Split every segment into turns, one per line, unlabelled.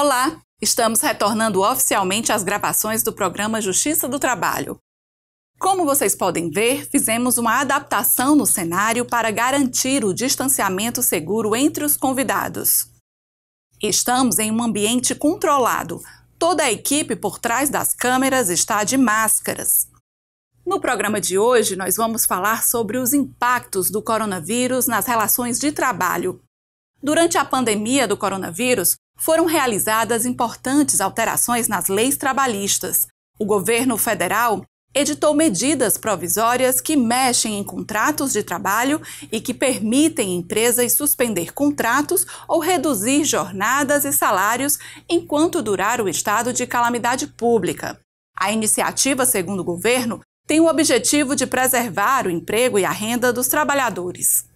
Olá, estamos retornando oficialmente às gravações do programa Justiça do Trabalho. Como vocês podem ver, fizemos uma adaptação no cenário para garantir o distanciamento seguro entre os convidados. Estamos em um ambiente controlado. Toda a equipe por trás das câmeras está de máscaras. No programa de hoje, nós vamos falar sobre os impactos do coronavírus nas relações de trabalho. Durante a pandemia do coronavírus, foram realizadas importantes alterações nas leis trabalhistas. O governo federal editou medidas provisórias que mexem em contratos de trabalho e que permitem empresas suspender contratos ou reduzir jornadas e salários enquanto durar o estado de calamidade pública. A iniciativa, segundo o governo, tem o objetivo de preservar o emprego e a renda dos trabalhadores.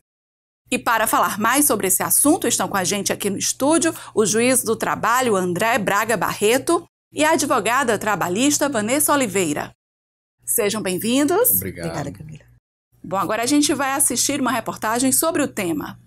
E para falar mais sobre esse assunto, estão com a gente aqui no estúdio o juiz do trabalho André Braga Barreto e a advogada trabalhista Vanessa Oliveira. Sejam bem-vindos. Obrigada, Camila. Bom, agora a gente vai assistir uma reportagem sobre o tema.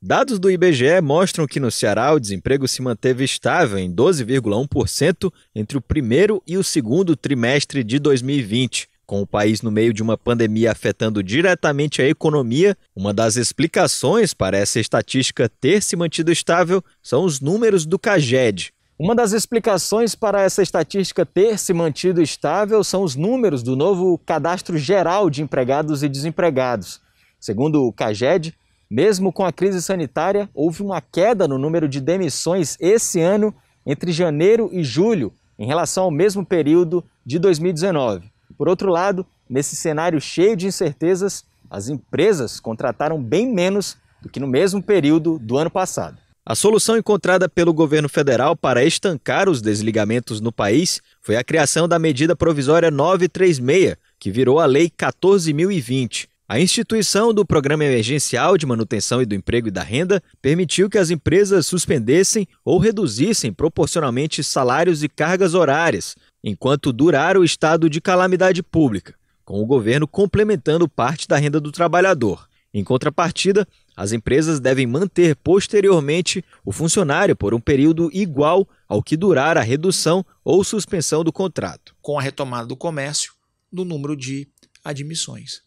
Dados do IBGE mostram que no Ceará o desemprego se manteve estável em 12,1% entre o primeiro e o segundo trimestre de 2020. Com o país no meio de uma pandemia afetando diretamente a economia, uma das explicações para essa estatística ter se mantido estável são os números do CAGED. Uma das explicações para essa estatística ter se mantido estável são os números do novo Cadastro Geral de Empregados e Desempregados. Segundo o CAGED, mesmo com a crise sanitária, houve uma queda no número de demissões esse ano entre janeiro e julho, em relação ao mesmo período de 2019. Por outro lado, nesse cenário cheio de incertezas, as empresas contrataram bem menos do que no mesmo período do ano passado. A solução encontrada pelo governo federal para estancar os desligamentos no país foi a criação da medida provisória 936, que virou a Lei 14.020. A instituição do Programa Emergencial de Manutenção e do Emprego e da Renda permitiu que as empresas suspendessem ou reduzissem proporcionalmente salários e cargas horárias, enquanto durar o estado de calamidade pública, com o governo complementando parte da renda do trabalhador. Em contrapartida, as empresas devem manter posteriormente o funcionário por um período igual ao que durar a redução ou suspensão do contrato. Com a retomada do comércio, do número de admissões.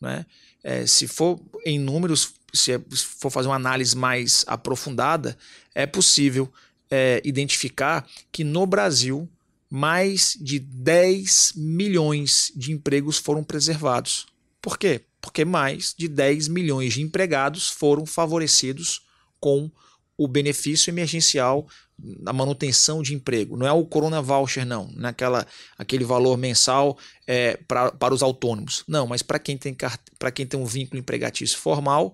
Né? É, se for em números, se é, for fazer uma análise mais aprofundada, é possível é, identificar que no Brasil mais de 10 milhões de empregos foram preservados. Por quê? Porque mais de 10 milhões de empregados foram favorecidos com o benefício emergencial da manutenção de emprego. Não é o Corona Voucher, não, naquela aquele valor mensal é, pra, para os autônomos. Não, mas para quem, tem, quem tem um vínculo empregatício formal,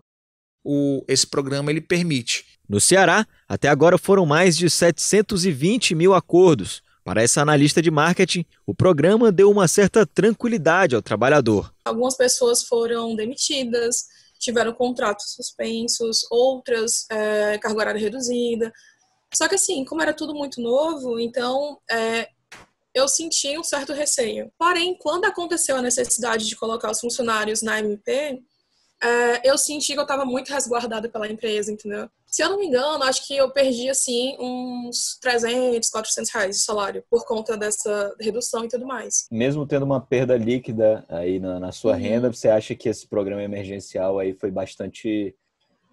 o, esse programa ele permite. No Ceará, até agora foram mais de 720 mil acordos para essa analista de marketing, o programa deu uma certa tranquilidade ao trabalhador.
Algumas pessoas foram demitidas, tiveram contratos suspensos, outras é, carga horária reduzida. Só que assim, como era tudo muito novo, então é, eu senti um certo receio. Porém, quando aconteceu a necessidade de colocar os funcionários na MP, é, eu senti que eu estava muito resguardada pela empresa, entendeu? Se eu não me engano, acho que eu perdi, assim, uns 300, 400 reais de salário por conta dessa redução e tudo mais.
Mesmo tendo uma perda líquida aí na, na sua uhum. renda, você acha que esse programa emergencial aí foi bastante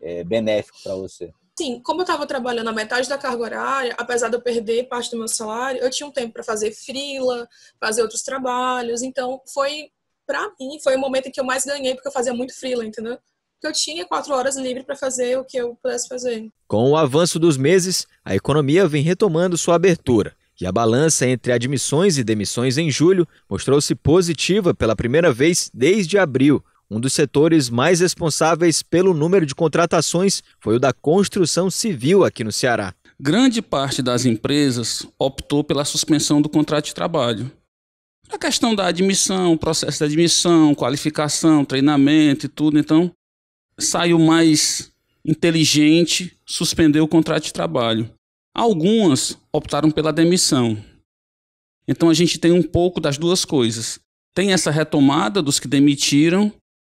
é, benéfico para você?
Sim, como eu estava trabalhando a metade da carga horária, apesar de eu perder parte do meu salário, eu tinha um tempo para fazer frila, fazer outros trabalhos, então foi para mim, foi o momento em que eu mais ganhei, porque eu fazia muito freela, entendeu? Porque eu tinha quatro horas livre para fazer o que eu pudesse fazer.
Com o avanço dos meses, a economia vem retomando sua abertura. E a balança entre admissões e demissões em julho mostrou-se positiva pela primeira vez desde abril. Um dos setores mais responsáveis pelo número de contratações foi o da construção civil aqui no Ceará.
Grande parte das empresas optou pela suspensão do contrato de trabalho, a questão da admissão, processo de admissão, qualificação, treinamento e tudo, então saiu mais inteligente suspender o contrato de trabalho. Algumas optaram pela demissão. Então a gente tem um pouco das duas coisas. Tem essa retomada dos que demitiram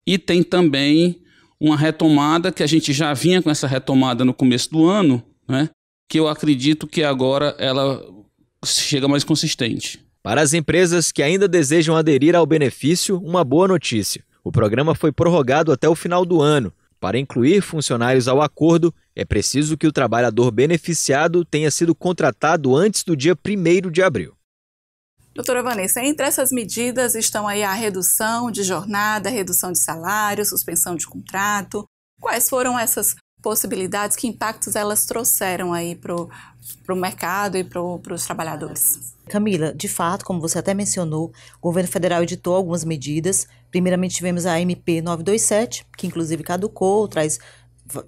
e tem também uma retomada que a gente já vinha com essa retomada no começo do ano, né? que eu acredito que agora ela chega mais consistente. Para as
empresas que ainda desejam aderir ao benefício, uma boa notícia. O programa foi prorrogado até o final do ano. Para incluir funcionários ao acordo, é preciso que o trabalhador beneficiado tenha sido contratado antes do dia 1 de abril.
Doutora Vanessa, entre essas medidas estão aí a redução de jornada, redução de salário, suspensão de contrato. Quais foram essas possibilidades, que impactos elas trouxeram
aí para o mercado e para os trabalhadores? Camila, de fato, como você até mencionou, o governo federal editou algumas medidas. Primeiramente tivemos a MP 927, que inclusive caducou, traz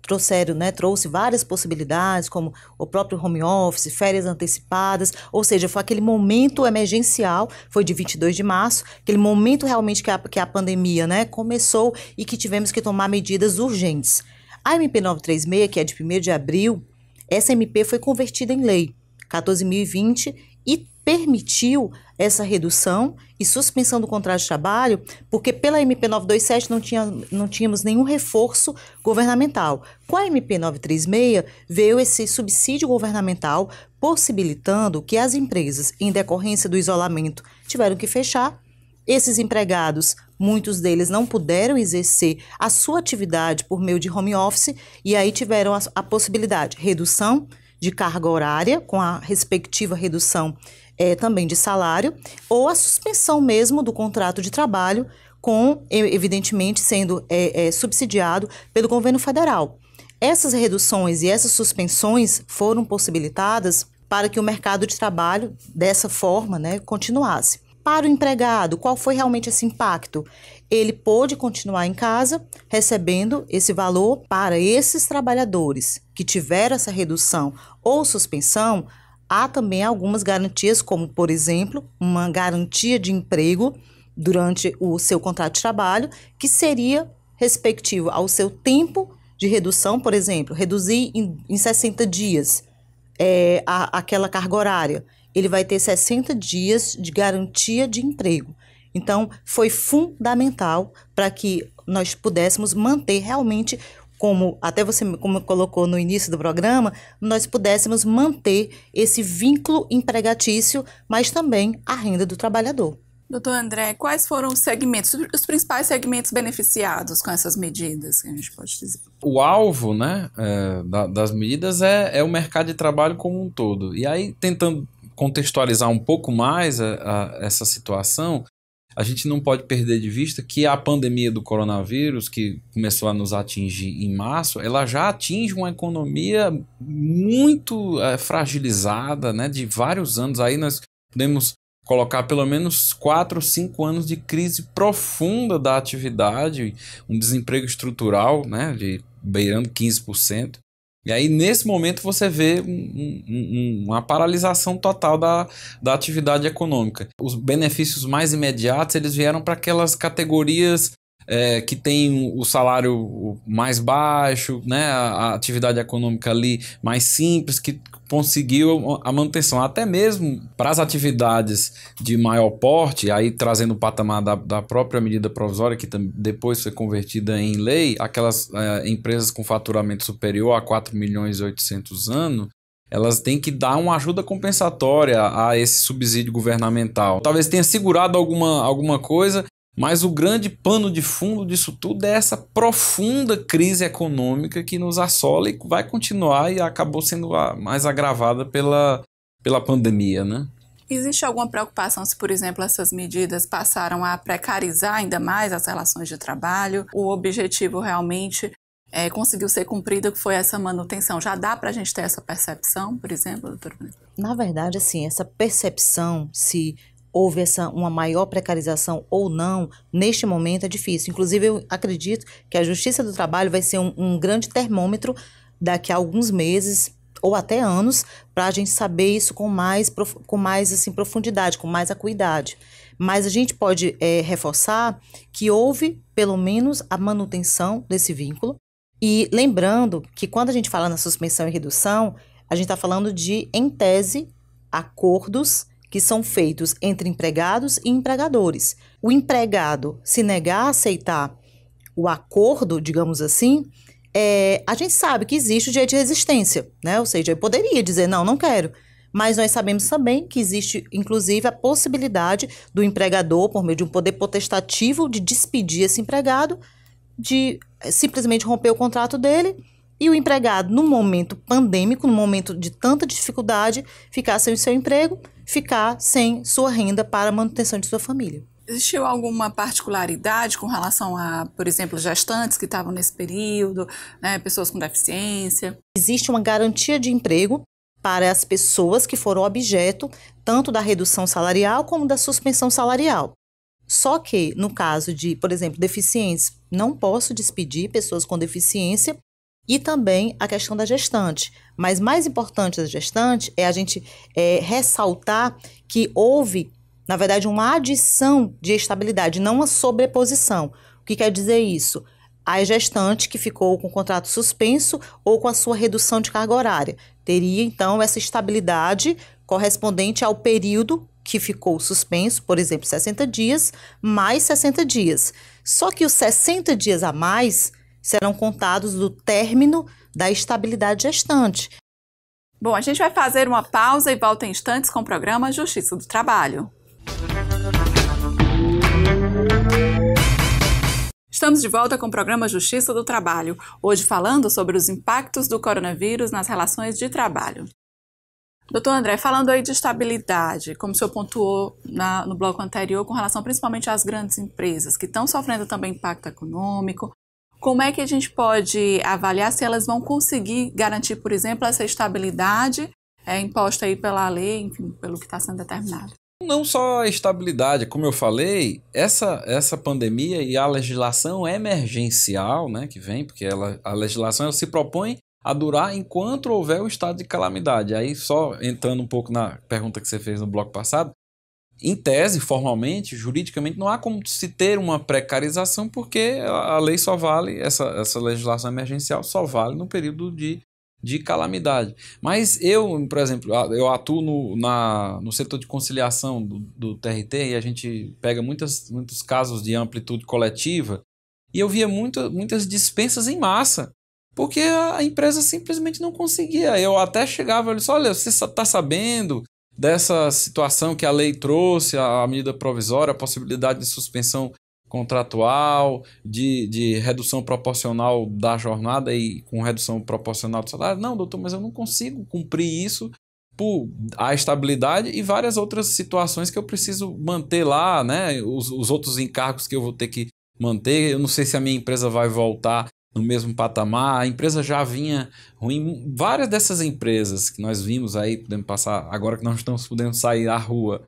trouxeram, né, trouxe várias possibilidades, como o próprio home office, férias antecipadas, ou seja, foi aquele momento emergencial, foi de 22 de março, aquele momento realmente que a, que a pandemia, né, começou e que tivemos que tomar medidas urgentes. A MP 936, que é de 1 de abril, essa MP foi convertida em lei 14.020 e permitiu essa redução e suspensão do contrato de trabalho, porque pela MP 927 não, tinha, não tínhamos nenhum reforço governamental. Com a MP 936 veio esse subsídio governamental possibilitando que as empresas, em decorrência do isolamento, tiveram que fechar. Esses empregados, muitos deles não puderam exercer a sua atividade por meio de home office e aí tiveram a, a possibilidade redução de carga horária, com a respectiva redução é, também de salário, ou a suspensão mesmo do contrato de trabalho, com, evidentemente, sendo é, é, subsidiado pelo governo federal. Essas reduções e essas suspensões foram possibilitadas para que o mercado de trabalho, dessa forma, né, continuasse. Para o empregado, qual foi realmente esse impacto? Ele pôde continuar em casa recebendo esse valor para esses trabalhadores que tiveram essa redução ou suspensão, Há também algumas garantias, como, por exemplo, uma garantia de emprego durante o seu contrato de trabalho, que seria respectivo ao seu tempo de redução, por exemplo, reduzir em, em 60 dias é, a, aquela carga horária. Ele vai ter 60 dias de garantia de emprego. Então, foi fundamental para que nós pudéssemos manter realmente como até você como colocou no início do programa, nós pudéssemos manter esse vínculo empregatício, mas também a renda do trabalhador.
Doutor André, quais foram os segmentos, os principais segmentos beneficiados com essas medidas que a gente pode dizer?
O alvo né, é, da, das medidas é, é o mercado de trabalho como um todo. E aí, tentando contextualizar um pouco mais a, é, a, essa situação, a gente não pode perder de vista que a pandemia do coronavírus, que começou a nos atingir em março, ela já atinge uma economia muito é, fragilizada, né? De vários anos. Aí nós podemos colocar pelo menos 4 ou 5 anos de crise profunda da atividade, um desemprego estrutural, né? De beirando 15%. E aí, nesse momento, você vê um, um, uma paralisação total da, da atividade econômica. Os benefícios mais imediatos eles vieram para aquelas categorias é, que tem o salário mais baixo, né, a, a, atividade econômica ali mais simples, que conseguiu a manutenção. Até mesmo para as atividades de maior porte, aí trazendo o patamar da, da própria medida provisória, que depois foi convertida em lei, aquelas é, empresas com faturamento superior a 4 milhões e 800 anos, elas têm que dar uma ajuda compensatória a esse subsídio governamental. Talvez tenha segurado alguma, alguma coisa mas o grande pano de fundo disso tudo é essa profunda crise econômica que nos assola e vai continuar e acabou sendo mais agravada pela, pela pandemia, né?
Existe alguma preocupação se, por exemplo, essas medidas passaram a precarizar ainda mais as relações de trabalho? O objetivo realmente é, conseguiu ser cumprido, que foi essa manutenção? Já dá para a gente ter essa percepção,
por exemplo, doutor? Na verdade, assim, essa percepção, se houve essa uma maior precarização ou não, neste momento é difícil. Inclusive, eu acredito que a Justiça do Trabalho vai ser um, um grande termômetro daqui a alguns meses ou até anos para a gente saber isso com mais, com mais assim, profundidade, com mais acuidade. Mas a gente pode é, reforçar que houve, pelo menos, a manutenção desse vínculo. E lembrando que quando a gente fala na suspensão e redução, a gente está falando de, em tese, acordos que são feitos entre empregados e empregadores. O empregado se negar a aceitar o acordo, digamos assim, é, a gente sabe que existe o direito de resistência, né? Ou seja, eu poderia dizer, não, não quero. Mas nós sabemos também que existe, inclusive, a possibilidade do empregador, por meio de um poder potestativo, de despedir esse empregado, de eh, simplesmente romper o contrato dele e o empregado, num momento pandêmico, num momento de tanta dificuldade, ficar sem o seu emprego, ficar sem sua renda para a manutenção de sua família.
Existiu alguma particularidade com relação a, por exemplo, gestantes que estavam nesse período, né, pessoas com deficiência?
Existe uma garantia de emprego para as pessoas que foram objeto tanto da redução salarial como da suspensão salarial. Só que, no caso de, por exemplo, deficientes, não posso despedir pessoas com deficiência e também a questão da gestante. Mas mais importante da gestante é a gente é, ressaltar que houve, na verdade, uma adição de estabilidade, não uma sobreposição. O que quer dizer isso? A gestante que ficou com o contrato suspenso ou com a sua redução de carga horária teria, então, essa estabilidade correspondente ao período que ficou suspenso, por exemplo, 60 dias, mais 60 dias. Só que os 60 dias a mais serão contados do término da estabilidade gestante. Bom,
a gente vai fazer uma pausa e volta em instantes com o programa Justiça do Trabalho. Estamos de volta com o programa Justiça do Trabalho, hoje falando sobre os impactos do coronavírus nas relações de trabalho. Doutor André, falando aí de estabilidade, como o senhor pontuou na, no bloco anterior, com relação principalmente às grandes empresas, que estão sofrendo também impacto econômico, como é que a gente pode avaliar se elas vão conseguir garantir, por exemplo, essa estabilidade é, imposta aí pela lei, enfim, pelo que está sendo determinado?
Não só a estabilidade, como eu falei, essa, essa pandemia e a legislação emergencial, né, que vem, porque ela, a legislação ela se propõe a durar enquanto houver o estado de calamidade. Aí, só entrando um pouco na pergunta que você fez no bloco passado, em tese, formalmente, juridicamente, não há como se ter uma precarização, porque a lei só vale, essa, essa legislação emergencial só vale no período de, de calamidade. Mas eu, por exemplo, eu atuo no, na, no setor de conciliação do, do TRT e a gente pega muitas, muitos casos de amplitude coletiva e eu via muita, muitas dispensas em massa. Porque a empresa simplesmente não conseguia. Eu até chegava e disse: assim, Olha, você está sabendo dessa situação que a lei trouxe, a, a medida provisória, a possibilidade de suspensão contratual, de, de redução proporcional da jornada e com redução proporcional do salário. Não, doutor, mas eu não consigo cumprir isso por a estabilidade e várias outras situações que eu preciso manter lá, né? Os, os outros encargos que eu vou ter que manter. Eu não sei se a minha empresa vai voltar no mesmo patamar. A empresa já vinha ruim. Várias dessas empresas que nós vimos aí, podemos passar, agora que nós estamos podendo sair à rua,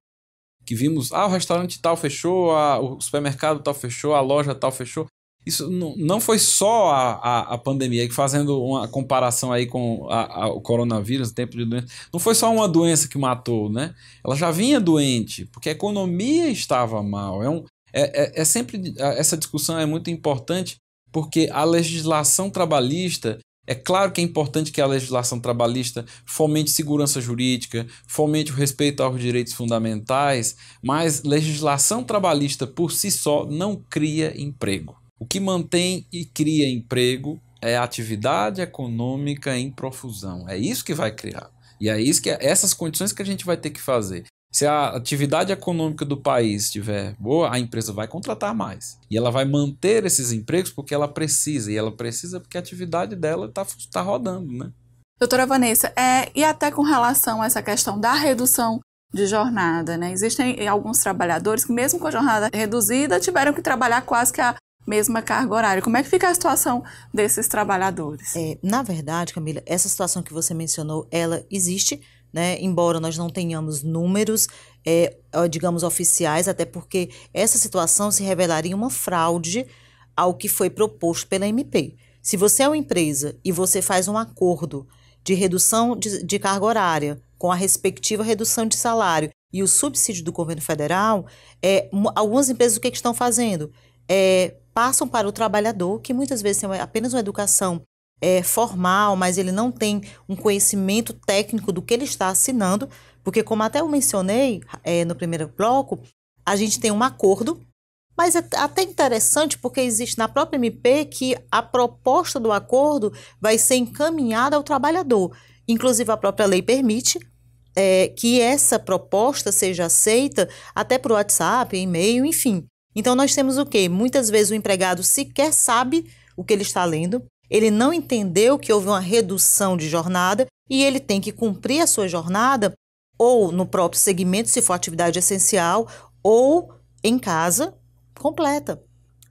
que vimos, ah, o restaurante tal fechou, o supermercado tal fechou, a loja tal fechou. Isso não foi só a, a, a pandemia, fazendo uma comparação aí com a, a, o coronavírus, o tempo de doença, não foi só uma doença que matou, né? Ela já vinha doente, porque a economia estava mal. É, um, é, é, é sempre essa discussão é muito importante porque a legislação trabalhista é claro que é importante que a legislação trabalhista fomente segurança jurídica, fomente o respeito aos direitos fundamentais, mas legislação trabalhista por si só não cria emprego. O que mantém e cria emprego é a atividade econômica em profusão. É isso que vai criar. E é isso que é, essas condições que a gente vai ter que fazer. Se a atividade econômica do país estiver boa, a empresa vai contratar mais. E ela vai manter esses empregos porque ela precisa. E ela precisa porque a atividade dela está tá rodando, né?
Doutora Vanessa, é, e até com relação a essa questão da redução de jornada, né? Existem alguns trabalhadores que, mesmo com a jornada reduzida, tiveram que trabalhar quase que a mesma carga horária. Como é que fica a situação
desses trabalhadores? É, na verdade, Camila, essa situação que você mencionou, ela existe né? Embora nós não tenhamos números, é, digamos, oficiais, até porque essa situação se revelaria uma fraude ao que foi proposto pela MP. Se você é uma empresa e você faz um acordo de redução de, de carga horária com a respectiva redução de salário e o subsídio do governo federal, é, algumas empresas o que, é que estão fazendo? É, passam para o trabalhador, que muitas vezes tem apenas uma educação é, formal, mas ele não tem um conhecimento técnico do que ele está assinando, porque, como até eu mencionei é, no primeiro bloco, a gente tem um acordo, mas é até interessante porque existe na própria MP que a proposta do acordo vai ser encaminhada ao trabalhador. Inclusive, a própria lei permite é, que essa proposta seja aceita até por WhatsApp, e-mail, enfim. Então, nós temos o quê? Muitas vezes o empregado sequer sabe o que ele está lendo, ele não entendeu que houve uma redução de jornada e ele tem que cumprir a sua jornada ou no próprio segmento, se for atividade essencial, ou em casa completa.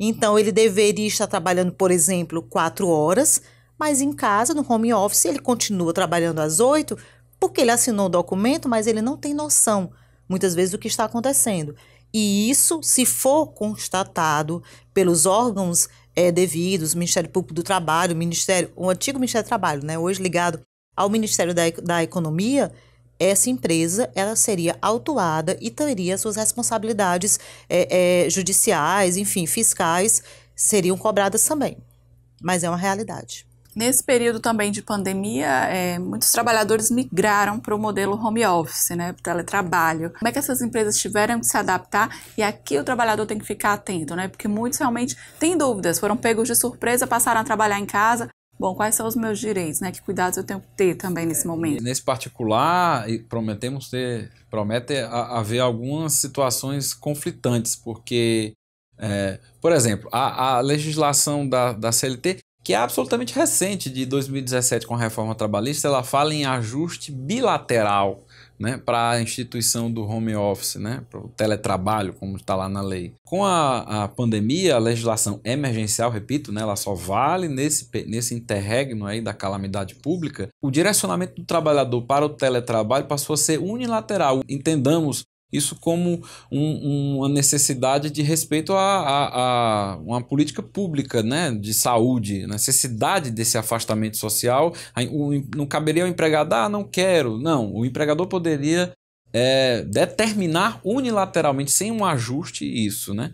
Então, ele deveria estar trabalhando, por exemplo, quatro horas, mas em casa, no home office, ele continua trabalhando às oito, porque ele assinou o documento, mas ele não tem noção, muitas vezes, do que está acontecendo. E isso, se for constatado pelos órgãos é, devidos, o Ministério Público do Trabalho, o Ministério, o antigo Ministério do Trabalho, né, hoje ligado ao Ministério da, da Economia, essa empresa ela seria autuada e teria suas responsabilidades é, é, judiciais, enfim, fiscais, seriam cobradas também. Mas é uma realidade. Nesse período também
de pandemia,
é, muitos trabalhadores migraram
para o modelo home office, né, para teletrabalho. Como é que essas empresas tiveram que se adaptar? E aqui o trabalhador tem que ficar atento, né, porque muitos realmente têm dúvidas, foram pegos de surpresa, passaram a trabalhar em casa. Bom, quais são os meus direitos, né? Que cuidados eu tenho que ter também nesse momento?
Nesse particular, prometemos ter, promete haver algumas situações conflitantes, porque é, por exemplo, a, a legislação da, da, CLT que é absolutamente recente, de 2017, com a reforma trabalhista, ela fala em ajuste bilateral né, para a instituição do home office, né, para o teletrabalho, como está lá na lei. Com a, a, pandemia, a legislação emergencial, repito, né, ela só vale nesse, nesse interregno aí da calamidade pública. O direcionamento do trabalhador para o teletrabalho passou a ser unilateral. Entendamos isso como um, uma necessidade de respeito a, a, a, uma política pública né, de saúde, necessidade desse afastamento social. não caberia ao empregado, ah, não quero. Não, o empregador poderia é, determinar unilateralmente, sem um ajuste, isso. Né?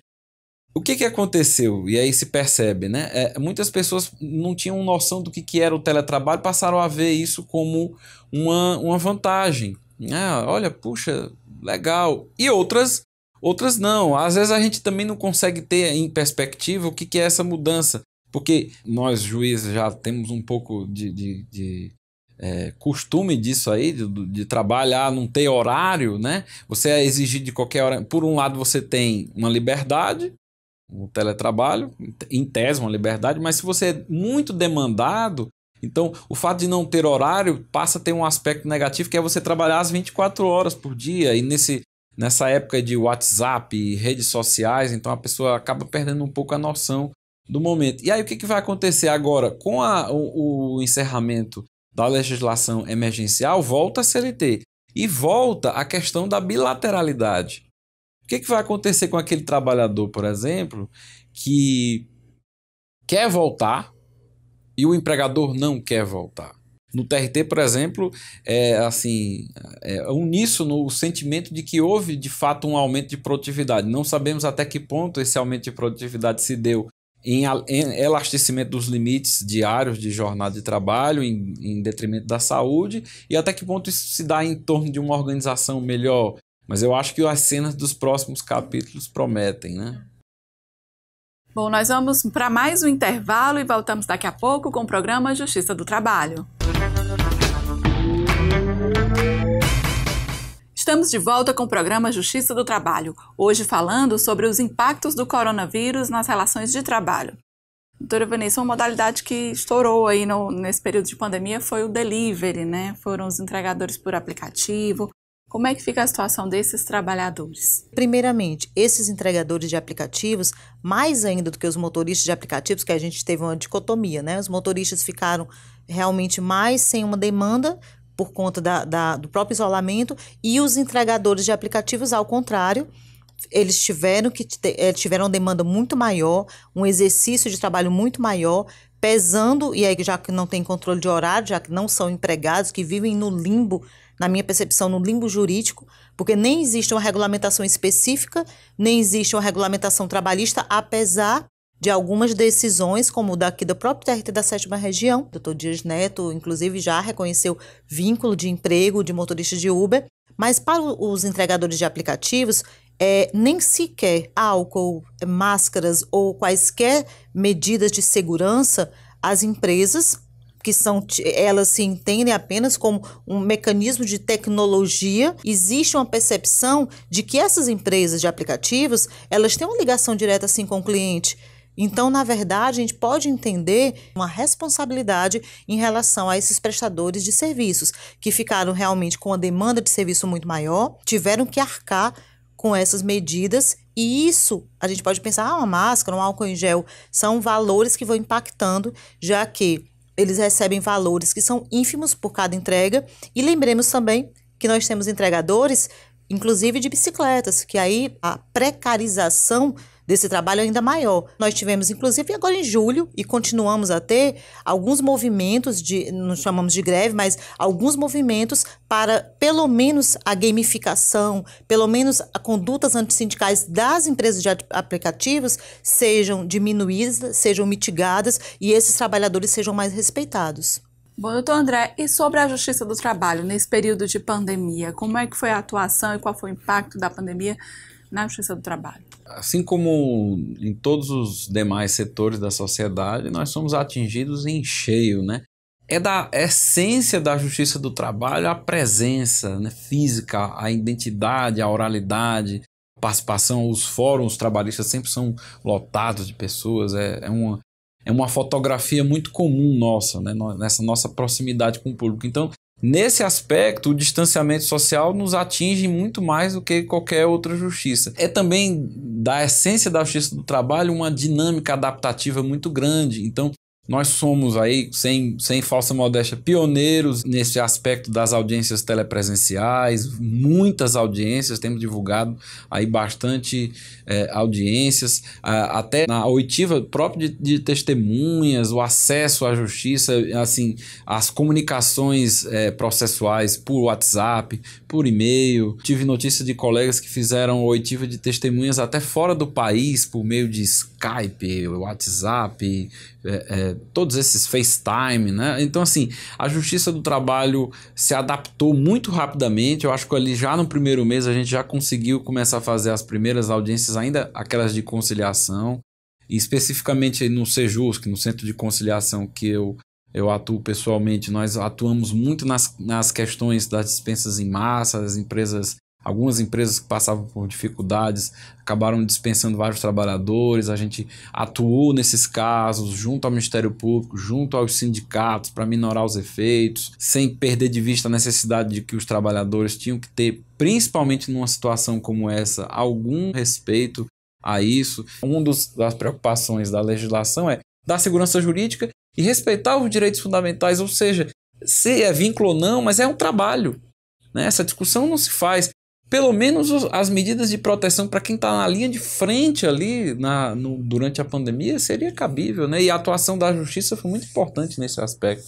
O que, que aconteceu? E aí se percebe, né? É, muitas pessoas não tinham noção do que, que era o teletrabalho, passaram a ver isso como uma, uma vantagem. Ah, olha, puxa, legal. E outras, outras não. Às vezes a gente também não consegue ter em perspectiva o que, que é essa mudança. Porque nós, juízes, já temos um pouco de, de, de é, costume disso aí, de, de, trabalhar, não ter horário, né? Você é exigido de qualquer hora. Por um lado, você tem uma liberdade, o um teletrabalho, em tese, uma liberdade, mas se você é muito demandado, então, o fato de não ter horário passa a ter um aspecto negativo, que é você trabalhar as 24 horas por dia. E nesse, nessa época de WhatsApp e redes sociais, então a pessoa acaba perdendo um pouco a noção do momento. E aí, o que, que vai acontecer agora? Com a, o, o encerramento da legislação emergencial, volta a CLT. E volta a questão da bilateralidade. O que, que vai acontecer com aquele trabalhador, por exemplo, que quer voltar e o empregador não quer voltar. No TRT, por exemplo, é assim, é, é uníssono o sentimento de que houve de fato um aumento de produtividade. Não sabemos até que ponto esse aumento de produtividade se deu em, elastecimento dos limites diários de jornada de trabalho, em, em detrimento da saúde, e até que ponto isso se dá em torno de uma organização melhor. Mas eu acho que as cenas dos próximos capítulos prometem, né?
Bom, nós vamos para mais um intervalo e voltamos daqui a pouco com o programa Justiça do Trabalho. Estamos de volta com o programa Justiça do Trabalho, hoje falando sobre os impactos do coronavírus nas relações de trabalho. Doutora Vanessa, uma modalidade que estourou aí no, nesse período de pandemia foi o delivery, né? Foram os entregadores por
aplicativo, como é que fica a situação desses trabalhadores? Primeiramente, esses entregadores de aplicativos, mais ainda do que os motoristas de aplicativos, que a gente teve uma dicotomia, né? Os motoristas ficaram realmente mais sem uma demanda por conta da, da, do próprio isolamento e os entregadores de aplicativos, ao contrário, eles tiveram que eh, tiveram uma demanda muito maior, um exercício de trabalho muito maior, pesando e aí já que não tem controle de horário, já que não são empregados, que vivem no limbo na minha percepção, no limbo jurídico, porque nem existe uma regulamentação específica, nem existe uma regulamentação trabalhista, apesar de algumas decisões, como daqui da própria TRT da sétima região, o doutor Dias Neto, inclusive, já reconheceu vínculo de emprego de motoristas de Uber, mas para os entregadores de aplicativos, é, nem sequer álcool, máscaras ou quaisquer medidas de segurança, as empresas que são elas se entendem apenas como um mecanismo de tecnologia, existe uma percepção de que essas empresas de aplicativos, elas têm uma ligação direta assim com o cliente. Então, na verdade, a gente pode entender uma responsabilidade em relação a esses prestadores de serviços, que ficaram realmente com a demanda de serviço muito maior, tiveram que arcar com essas medidas e isso, a gente pode pensar, ah, uma máscara, um álcool em gel, são valores que vão impactando, já que eles recebem valores que são ínfimos por cada entrega. E lembremos também que nós temos entregadores, inclusive de bicicletas, que aí a precarização desse trabalho ainda maior. Nós tivemos, inclusive, agora em julho, e continuamos a ter alguns movimentos de, não chamamos de greve, mas alguns movimentos para, pelo menos, a gamificação, pelo menos a condutas antissindicais das empresas de aplicativos sejam diminuídas, sejam mitigadas e esses trabalhadores sejam mais respeitados. Bom, doutor André, e sobre a Justiça do Trabalho nesse período
de pandemia, como é que foi a atuação e qual foi o impacto da pandemia na Justiça do Trabalho?
assim como em todos os demais setores da sociedade, nós somos atingidos em cheio, né? É da essência da justiça do trabalho a presença né, física, a identidade, a oralidade, participação, os fóruns trabalhistas sempre são lotados de pessoas, é, é, uma, é uma fotografia muito comum nossa, né, nessa nossa proximidade com o público. Então, Nesse aspecto, o distanciamento social nos atinge muito mais do que qualquer outra justiça. É também da essência da justiça do trabalho uma dinâmica adaptativa muito grande. Então, nós somos aí, sem, sem falsa modéstia, pioneiros nesse aspecto das audiências telepresenciais, muitas audiências, temos divulgado aí bastante é, audiências, a, até na oitiva própria de, de, testemunhas, o acesso à justiça, assim, as comunicações é, processuais por WhatsApp, por e-mail. Tive notícia de colegas que fizeram oitiva de testemunhas até fora do país, por meio de Skype, WhatsApp, é, é todos esses FaceTime, né? Então, assim, a Justiça do Trabalho se adaptou muito rapidamente. Eu acho que ali já no primeiro mês a gente já conseguiu começar a fazer as primeiras audiências, ainda aquelas de conciliação, e especificamente no Sejusc, no Centro de Conciliação que eu eu atuo pessoalmente, nós atuamos muito nas, nas questões das dispensas em massa, as empresas Algumas empresas que passavam por dificuldades acabaram dispensando vários trabalhadores. A gente atuou nesses casos junto ao Ministério Público, junto aos sindicatos, para minorar os efeitos, sem perder de vista a necessidade de que os trabalhadores tinham que ter, principalmente numa situação como essa, algum respeito a isso. Uma das preocupações da legislação é dar segurança jurídica e respeitar os direitos fundamentais, ou seja, se é vínculo ou não, mas é um trabalho. Né? Essa discussão não se faz pelo menos as medidas de proteção para quem está na linha de frente ali na, no, durante a pandemia seria cabível, né? E a atuação da justiça foi muito importante nesse aspecto.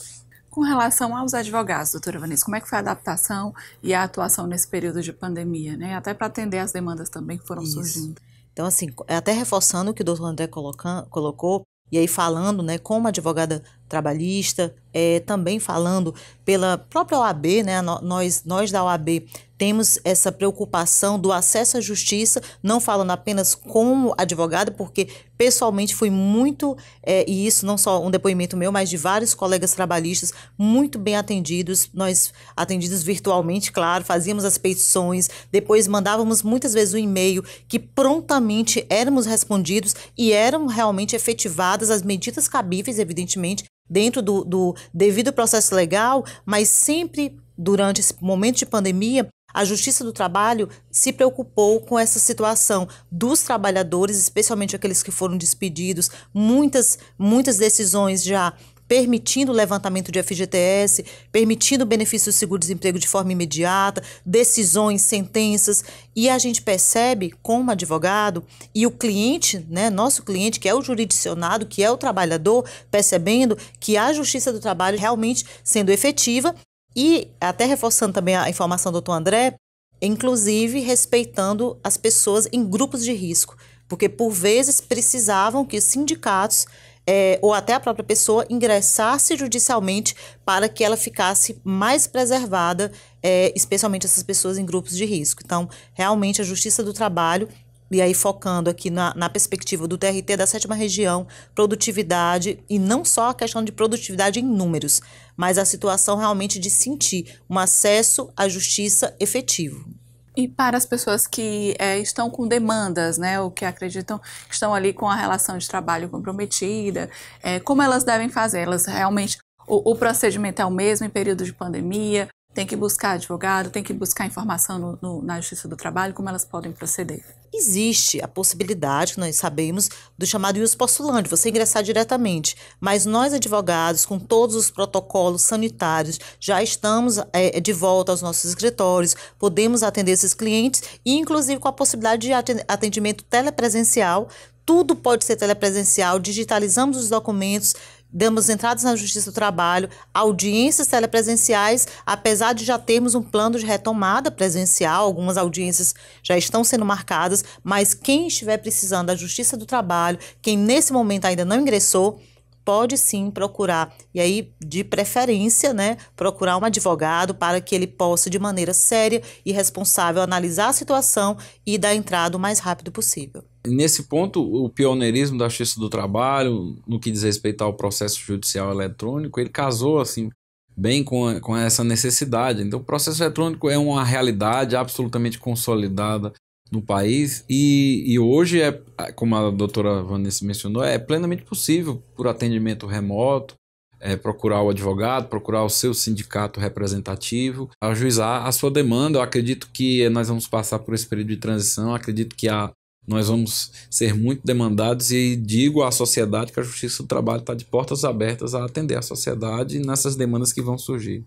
Com relação aos advogados, doutora Vanessa, como é que foi a adaptação
e a atuação nesse período de pandemia, né? Até para atender as demandas também que foram Isso. surgindo. Então, assim, é até reforçando o que o doutor André colocou, e aí falando, né, como advogada trabalhista, é, também falando pela própria OAB, né, nós, nós da OAB temos essa preocupação do acesso à justiça, não falando apenas como advogado, porque pessoalmente fui muito, é, e isso não só um depoimento meu, mas de vários colegas trabalhistas, muito bem atendidos, nós atendidos virtualmente, claro, fazíamos as petições, depois mandávamos muitas vezes um e-mail que prontamente éramos respondidos e eram realmente efetivadas as medidas cabíveis, evidentemente, dentro do, do devido processo legal, mas sempre durante esse momento de pandemia, a Justiça do Trabalho se preocupou com essa situação dos trabalhadores, especialmente aqueles que foram despedidos, muitas muitas decisões já permitindo o levantamento de FGTS, permitindo o benefício do seguro-desemprego de forma imediata, decisões, sentenças, e a gente percebe como advogado e o cliente, né, nosso cliente, que é o jurisdicionado, que é o trabalhador, percebendo que a justiça do trabalho realmente sendo efetiva e, até reforçando também a informação do doutor André, inclusive respeitando as pessoas em grupos de risco, porque por vezes precisavam que os sindicatos é, ou até a própria pessoa ingressasse judicialmente para que ela ficasse mais preservada, é, especialmente essas pessoas em grupos de risco. Então, realmente, a Justiça do Trabalho, e aí focando aqui na, na perspectiva do TRT da sétima região, produtividade, e não só a questão de produtividade em números, mas a situação realmente de sentir um acesso à justiça efetivo.
E para as pessoas que é, estão com demandas, né, ou que acreditam que estão ali com a relação de trabalho comprometida, é, como elas devem fazer? Elas realmente. O, o procedimento é o mesmo em período de pandemia? tem que buscar advogado,
tem que buscar informação no, no, na Justiça do Trabalho, como elas podem proceder. Existe a possibilidade, nós sabemos, do chamado ius postulante, você ingressar diretamente. Mas nós, advogados, com todos os protocolos sanitários, já estamos é, de volta aos nossos escritórios, podemos atender esses clientes, inclusive com a possibilidade de atendimento telepresencial, tudo pode ser telepresencial, digitalizamos os documentos damos entradas na Justiça do Trabalho, audiências telepresenciais, apesar de já termos um plano de retomada presencial, algumas audiências já estão sendo marcadas, mas quem estiver precisando da Justiça do Trabalho, quem nesse momento ainda não ingressou, pode sim procurar. E aí, de preferência, né, procurar um advogado para que ele possa, de maneira séria e responsável, analisar a situação e dar entrada o mais rápido possível.
Nesse ponto, o pioneirismo da Justiça do Trabalho, no que diz respeito ao processo judicial eletrônico, ele casou assim bem com, a, com essa necessidade. Então, o processo eletrônico é uma realidade absolutamente consolidada no país e, e hoje, é, como a doutora Vanessa mencionou, é plenamente possível por atendimento remoto, é, procurar o advogado, procurar o seu sindicato representativo, ajuizar a sua demanda. Eu acredito que nós vamos passar por esse período de transição, acredito que a nós vamos ser muito demandados e digo à sociedade que a Justiça do Trabalho está de portas abertas a atender a sociedade nessas demandas que vão surgir.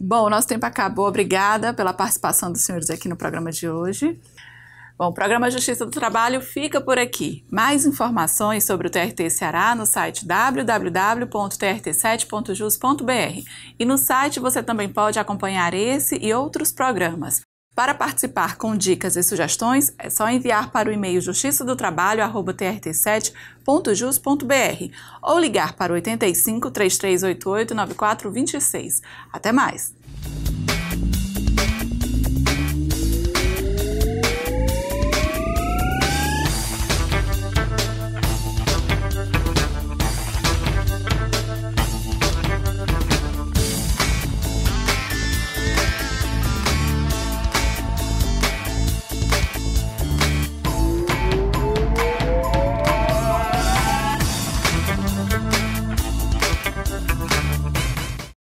Bom, o nosso tempo acabou. Obrigada pela participação dos senhores aqui no programa de hoje. Bom, o programa Justiça do Trabalho fica por aqui. Mais informações sobre o TRT Ceará no site www.trt7.jus.br. E no site você também pode acompanhar esse e outros programas. Para participar com dicas e sugestões, é só enviar para o e-mail justiça do trabalho@trt7.jus.br ou ligar para 85 3388 9426. Até mais.